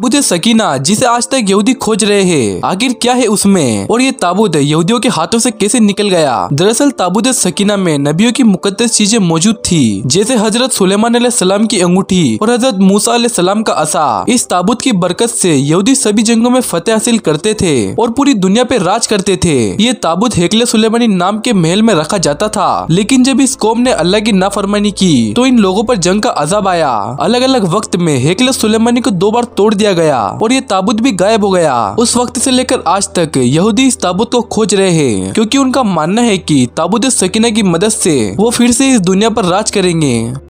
ताबूत सकीना जिसे आज तक यहूदी खोज रहे हैं आखिर क्या है उसमें और ये ताबूत यहूदियों के हाथों से कैसे निकल गया दरअसल ताबूत सकीना में नबियों की मुकदस चीजें मौजूद थी जैसे हजरत सुलेमान सलाम की अंगूठी और हजरत मूसा सलाम का असा इस ताबूत की बरकत से यहूदी सभी जंगों में फतेह हासिल करते थे और पूरी दुनिया पे राज करते थे ये ताबूत हेकले सुलेमानी नाम के महल में रखा जाता था लेकिन जब इस कौम ने अल्लाह की नाफरमानी की तो इन लोगों पर जंग का अजाब आया अलग अलग वक्त में हेकले सुलेमानी को दो बार तोड़ दिया दिया गया और ये ताबूत भी गायब हो गया उस वक्त से लेकर आज तक यहूदी इस ताबूत को खोज रहे हैं क्योंकि उनका मानना है कि ताबूत सकीना की मदद से वो फिर से इस दुनिया पर राज करेंगे